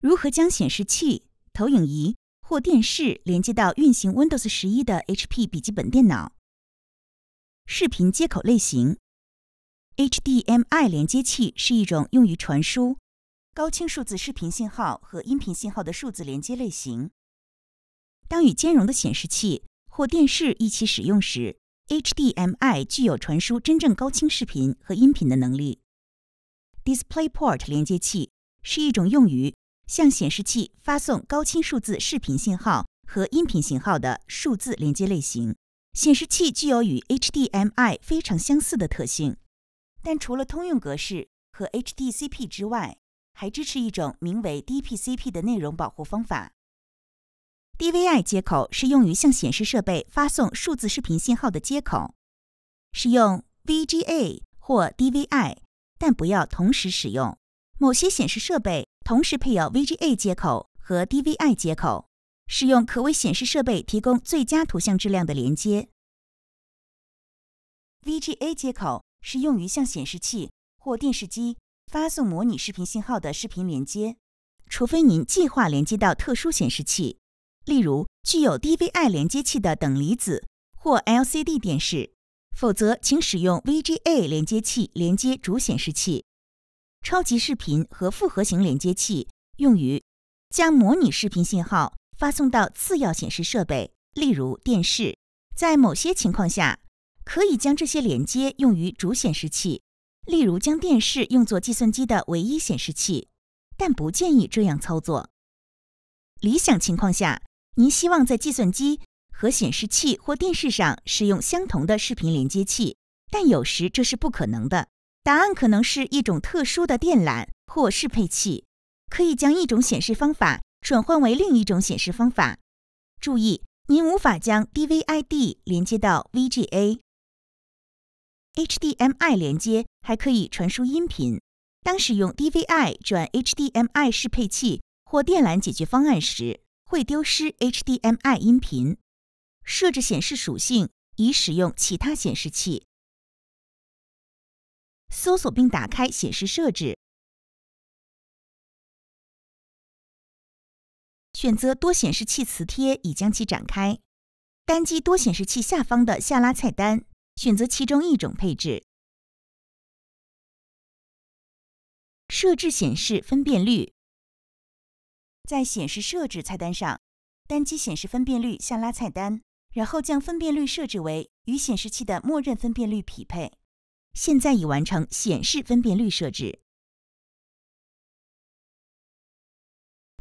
如何将显示器、投影仪或电视连接到运行 Windows 十一的 HP 笔记本电脑？视频接口类型 HDMI 连接器是一种用于传输高清数字视频信号和音频信号的数字连接类型。当与兼容的显示器或电视一起使用时，HDMI 具有传输真正高清视频和音频的能力。DisplayPort 连接器是一种用于向显示器发送高清数字视频信号和音频信号的数字连接类型。显示器具有与 HDMI 非常相似的特性，但除了通用格式和 HDCP 之外，还支持一种名为 DP-CP 的内容保护方法。DVI 接口是用于向显示设备发送数字视频信号的接口，使用 VGA 或 DVI，但不要同时使用某些显示设备。同时配有 VGA 接口和 DVI 接口，使用可为显示设备提供最佳图像质量的连接。VGA 接口是用于向显示器或电视机发送模拟视频信号的视频连接。除非您计划连接到特殊显示器，例如具有 DVI 连接器的等离子或 LCD 电视，否则请使用 VGA 连接器连接主显示器。超级视频和复合型连接器用于将模拟视频信号发送到次要显示设备，例如电视。在某些情况下，可以将这些连接用于主显示器，例如将电视用作计算机的唯一显示器，但不建议这样操作。理想情况下，您希望在计算机和显示器或电视上使用相同的视频连接器，但有时这是不可能的。答案可能是一种特殊的电缆或适配器，可以将一种显示方法转换为另一种显示方法。注意，您无法将 DVI d 连接到 VGA。HDMI 连接还可以传输音频。当使用 DVI 转 HDMI 适配器或电缆解决方案时，会丢失 HDMI 音频。设置显示属性以使用其他显示器。搜索并打开显示设置，选择多显示器磁贴已将其展开。单击多显示器下方的下拉菜单，选择其中一种配置。设置显示分辨率。在显示设置菜单上，单击显示分辨率下拉菜单，然后将分辨率设置为与显示器的默认分辨率匹配。现在已完成显示分辨率设置。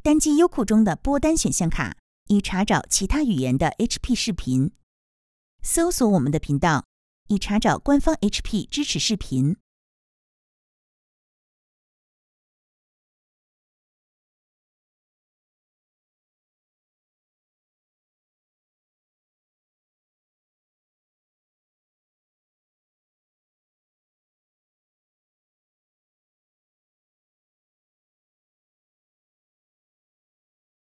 单击优酷中的播单选项卡，以查找其他语言的 HP 视频。搜索我们的频道，以查找官方 HP 支持视频。